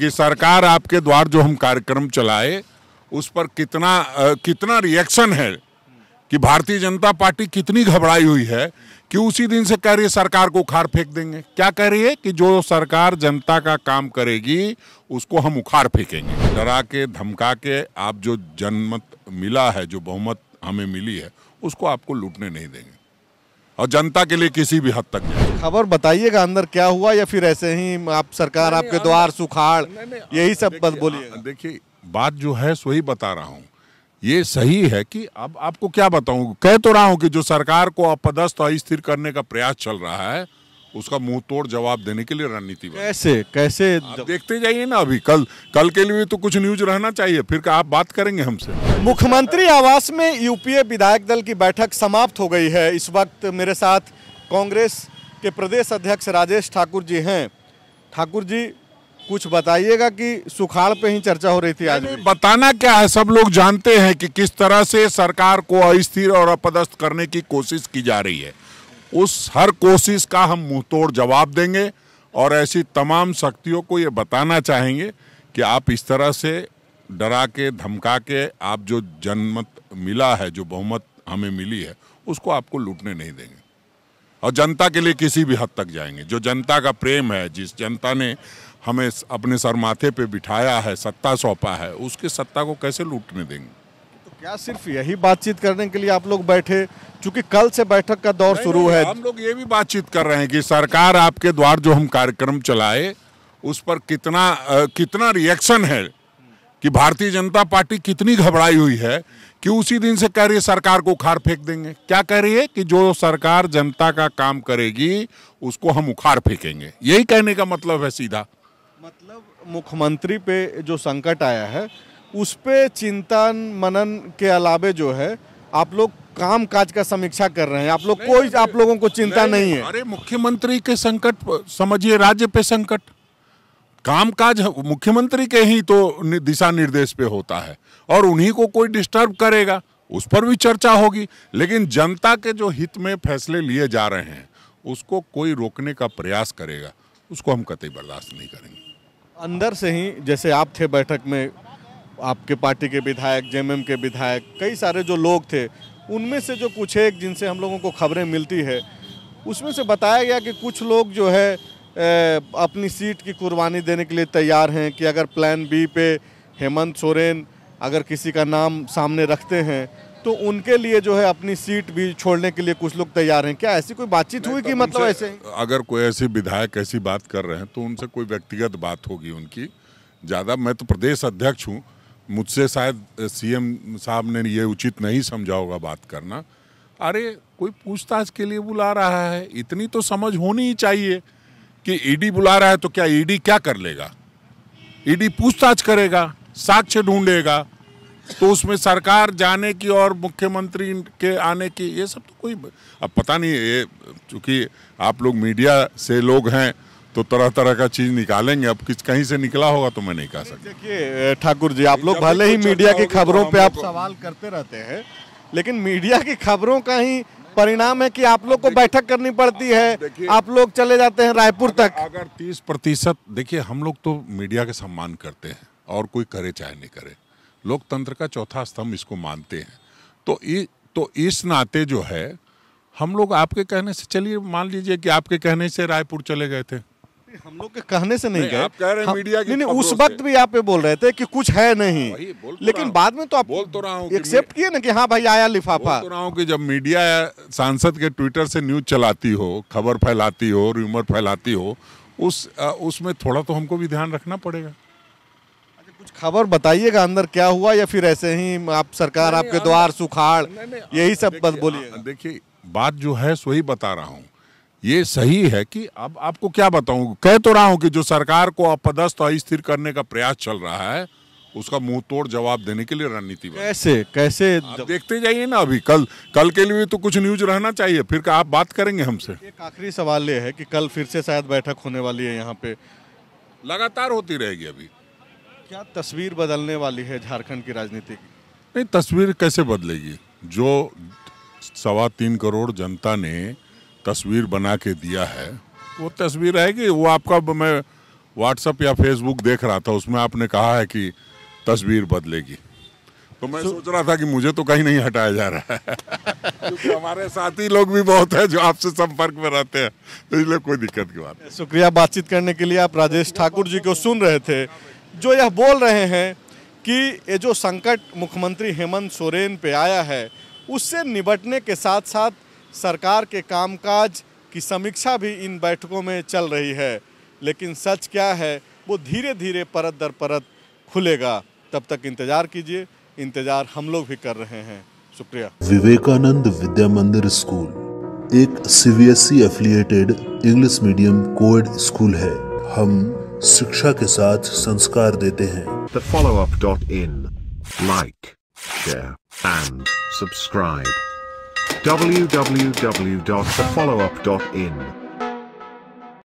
कि सरकार आपके द्वार जो हम कार्यक्रम चलाए उस पर कितना आ, कितना रिएक्शन है कि भारतीय जनता पार्टी कितनी घबराई हुई है कि उसी दिन से कह रही है सरकार को उखाड़ फेंक देंगे क्या कह रही है कि जो सरकार जनता का काम करेगी उसको हम उखाड़ फेंकेंगे डरा के धमका के आप जो जनमत मिला है जो बहुमत हमें मिली है उसको आपको लूटने नहीं देंगे और जनता के लिए किसी भी हद तक खबर बताइएगा अंदर क्या हुआ या फिर ऐसे ही आप सरकार आपके द्वार सुखाड़ यही सब बोलिए देखिए बात जो है सो ही बता रहा हूँ ये सही है कि अब आपको क्या बताऊं कह तो रहा हूं कि जो सरकार को अपदस्थ अस्थिर करने का प्रयास चल रहा है उसका मुंह तोड़ जवाब देने के लिए रणनीति कैसे कैसे आप देखते जाइए ना अभी कल कल के लिए तो कुछ न्यूज रहना चाहिए फिर आप बात करेंगे हमसे मुख्यमंत्री आवास में यूपीए विधायक दल की बैठक समाप्त हो गई है इस वक्त मेरे साथ कांग्रेस के प्रदेश अध्यक्ष राजेश ठाकुर जी हैं ठाकुर जी कुछ बताइएगा कि सुखाड़ पे ही चर्चा हो रही थी आज बताना क्या है सब लोग जानते हैं कि किस तरह से सरकार को अस्थिर और अपदस्थ करने की कोशिश की जा रही है उस हर कोशिश का हम मुंह तोड़ जवाब देंगे और ऐसी तमाम शक्तियों को ये बताना चाहेंगे कि आप इस तरह से डरा के धमका के आप जो जनमत मिला है जो बहुमत हमें मिली है उसको आपको लूटने नहीं देंगे और जनता के लिए किसी भी हद तक जाएंगे जो जनता का प्रेम है जिस जनता ने हमें अपने सर माथे पे बिठाया है सत्ता सौंपा है उसके सत्ता को कैसे लूटने देंगे क्या सिर्फ यही बातचीत करने के लिए आप लोग बैठे क्योंकि कल से बैठक का दौर शुरू है हम लोग ये भी बातचीत कर रहे हैं कि सरकार आपके द्वार जो हम कार्यक्रम चलाए उस पर कितना आ, कितना रिएक्शन है कि भारतीय जनता पार्टी कितनी घबराई हुई है कि उसी दिन से कह रही है सरकार को उखाड़ फेंक देंगे क्या कह रही है कि जो सरकार जनता का काम करेगी उसको हम उखाड़ फेंकेंगे यही कहने का मतलब है सीधा मतलब मुख्यमंत्री पे जो संकट आया है उस पर चिंतन मनन के अलावे जो है आप लोग काम काज का समीक्षा कर रहे हैं आप लोग कोई आप लोगों को चिंता नहीं, नहीं है अरे मुख्यमंत्री के संकट समझिए राज्य पे संकट काम काज मुख्यमंत्री के ही तो दिशा निर्देश पे होता है और उन्हीं को कोई डिस्टर्ब करेगा उस पर भी चर्चा होगी लेकिन जनता के जो हित में फैसले लिए जा रहे हैं उसको कोई रोकने का प्रयास करेगा उसको हम कतई बर्दाश्त नहीं करेंगे अंदर से ही जैसे आप थे बैठक में आपके पार्टी के विधायक जेएमएम के विधायक कई सारे जो लोग थे उनमें से जो कुछ एक जिनसे हम लोगों को खबरें मिलती है उसमें से बताया गया कि कुछ लोग जो है अपनी सीट की कुर्बानी देने के लिए तैयार हैं कि अगर प्लान बी पे हेमंत सोरेन अगर किसी का नाम सामने रखते हैं तो उनके लिए जो है अपनी सीट भी छोड़ने के लिए कुछ लोग तैयार हैं क्या ऐसी कोई बातचीत हुई तो कि मतलब ऐसे अगर कोई ऐसे विधायक ऐसी बात कर रहे हैं तो उनसे कोई व्यक्तिगत बात होगी उनकी ज़्यादा मैं तो प्रदेश अध्यक्ष हूँ मुझसे शायद सीएम साहब ने ये उचित नहीं समझा होगा बात करना अरे कोई पूछताछ के लिए बुला रहा है इतनी तो समझ होनी ही चाहिए कि ईडी e बुला रहा है तो क्या ईडी e क्या कर लेगा ईडी e पूछताछ करेगा साक्ष्य ढूंढेगा तो उसमें सरकार जाने की और मुख्यमंत्री के आने की ये सब तो कोई अब पता नहीं ये चूँकि आप लोग मीडिया से लोग हैं तो तरह तरह का चीज निकालेंगे अब किस कहीं से निकला होगा तो मैं नहीं कह सकता देखिए ठाकुर जी आप लोग भले ही मीडिया अच्छा की तो खबरों पे आप सवाल करते रहते हैं लेकिन मीडिया की खबरों का ही परिणाम है कि आप लोग को बैठक करनी पड़ती है आप लोग चले जाते हैं रायपुर तक अगर तीस प्रतिशत देखिए हम लोग तो मीडिया के सम्मान करते हैं और कोई करे चाहे नहीं करे लोकतंत्र का चौथा स्तंभ इसको मानते हैं तो तो इस नाते जो है हम लोग आपके कहने से चलिए मान लीजिए कि आपके कहने से रायपुर चले गए थे हम लोग के कहने से नहीं, नहीं गए आप कह रहे हैं मीडिया की नहीं, उस वक्त भी आप पे बोल रहे थे कि कुछ है नहीं तो लेकिन बाद में तो आप बोल तो रहा हूँ एक्सेप्ट किए ना कि हाँ भाई आया लिफाफा बोल तो रहा हूँ कि जब मीडिया सांसद के ट्विटर से न्यूज चलाती हो खबर फैलाती हो र्यूमर फैलाती हो उस उसमें थोड़ा तो हमको भी ध्यान रखना पड़ेगा अच्छा, कुछ खबर बताइएगा अंदर क्या हुआ या फिर ऐसे ही आप सरकार आपके द्वार सुखाड़ यही सब बोलिए देखिए बात जो है सो ही बता रहा हूँ ये सही है कि अब आपको क्या बताऊं कह तो रहा हूं कि जो सरकार को अपदस्थ अस्थिर करने का प्रयास चल रहा है उसका मुंह तोड़ जवाब देने के लिए रणनीति कैसे कैसे आप देखते जाइए ना अभी कल कल के लिए तो कुछ न्यूज रहना चाहिए फिर आप बात करेंगे हमसे एक आखिरी सवाल ये है कि कल फिर से शायद बैठक होने वाली है यहाँ पे लगातार होती रहेगी अभी क्या तस्वीर बदलने वाली है झारखंड की राजनीति की नहीं तस्वीर कैसे बदलेगी जो सवा तीन करोड़ जनता ने तस्वीर बना के दिया है वो तस्वीर है कि वो आपका मैं व्हाट्सअप या फेसबुक देख रहा था उसमें आपने कहा है कि तस्वीर बदलेगी तो मैं सोच रहा था कि मुझे तो कहीं नहीं हटाया जा रहा है क्योंकि हमारे साथी लोग भी बहुत हैं जो आपसे संपर्क में रहते हैं तो इसलिए कोई दिक्कत की बात शुक्रिया बातचीत करने के लिए आप राजेश ठाकुर जी को सुन रहे थे जो यह बोल रहे हैं कि ये जो संकट मुख्यमंत्री हेमंत सोरेन पे आया है उससे निबटने के साथ साथ सरकार के कामकाज की समीक्षा भी इन बैठकों में चल रही है लेकिन सच क्या है वो धीरे धीरे परत दर परत खुलेगा तब तक इंतज़ार कीजिए इंतज़ार हम लोग भी कर रहे हैं शुक्रिया विवेकानंद विद्या मंदिर स्कूल एक CBSE affiliated English medium coed school है हम शिक्षा के साथ संस्कार देते हैं follow up dot in like and subscribe www.thefollowup.in